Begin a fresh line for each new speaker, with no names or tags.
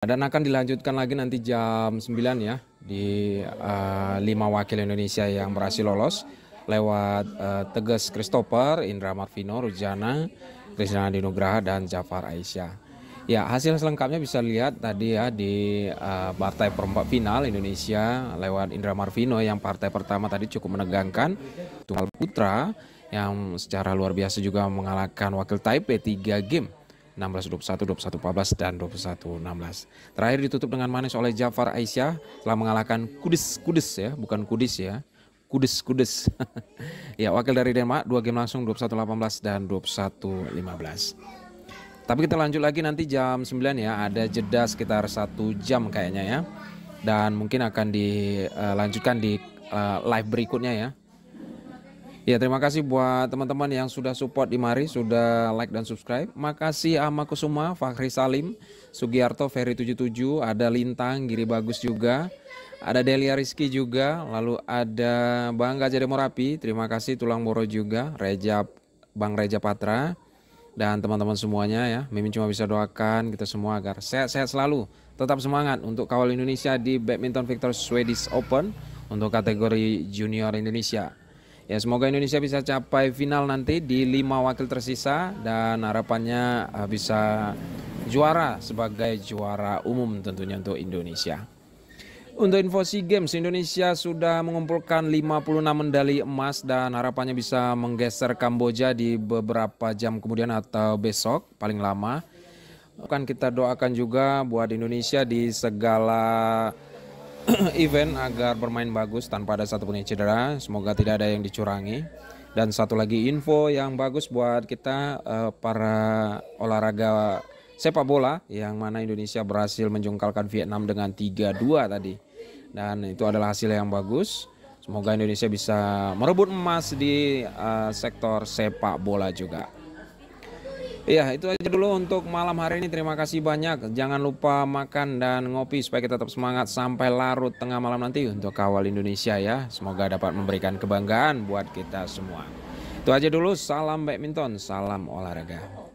Dan akan dilanjutkan lagi nanti jam 9 ya di uh, eh, 5 wakil Indonesia yang berhasil lolos lewat uh, eh, Tegas Christopher, Indra Marvino, Rujana, Krisna Dinugraha dan Jafar Aisyah. Ya, hasil selengkapnya bisa lihat tadi ya di uh, partai perempat final Indonesia lewat Indra Marvino yang partai pertama tadi cukup menegangkan Tunggal Putra yang secara luar biasa juga mengalahkan wakil Taipei 3 game 16 21 21 14 dan 21 16. Terakhir ditutup dengan manis oleh Jafar Aisyah telah mengalahkan Kudis Kudis ya, bukan Kudis ya. Kudis Kudis. ya, wakil dari Denmark dua game langsung 21 18 dan 21 15. Tapi kita lanjut lagi nanti jam 9 ya, ada jeda sekitar satu jam kayaknya ya. Dan mungkin akan dilanjutkan di eh, eh, live berikutnya ya Ya terima kasih buat teman-teman yang sudah support di Mari, sudah like dan subscribe. Makasih Ama Kusuma, Fakhri Salim, Sugiarto, Ferry 77, ada Lintang, Giri Bagus juga, ada Delia Rizky juga, lalu ada Bang Gajah Demorapi, terima kasih Tulang Boro juga, Reja, Bang Reja Patra, dan teman-teman semuanya ya. Mimin cuma bisa doakan kita semua agar sehat-sehat selalu, tetap semangat untuk kawal Indonesia di Badminton Victor Swedish Open untuk kategori Junior Indonesia. Ya semoga Indonesia bisa capai final nanti di lima wakil tersisa dan harapannya eh, bisa juara sebagai juara umum tentunya untuk Indonesia. Untuk info SEA Games, Indonesia sudah mengumpulkan 56 medali emas dan harapannya bisa menggeser Kamboja di beberapa jam kemudian atau besok paling lama. Kan kita doakan juga buat Indonesia di segala event agar bermain bagus tanpa ada satupun yang cedera. Semoga tidak ada yang dicurangi. Dan satu lagi info yang bagus buat kita uh, para olahraga sepak bola yang mana Indonesia berhasil menjungkalkan Vietnam dengan 3-2 tadi. Dan itu adalah hasil yang bagus. Semoga Indonesia bisa merebut emas di uh, sektor sepak bola juga. Iya, itu aja dulu untuk malam hari ini. Terima kasih banyak. Jangan lupa makan dan ngopi supaya kita tetap semangat sampai larut tengah malam nanti untuk kawal Indonesia ya. Semoga dapat memberikan kebanggaan buat kita semua. Itu aja dulu. Salam badminton, salam olahraga.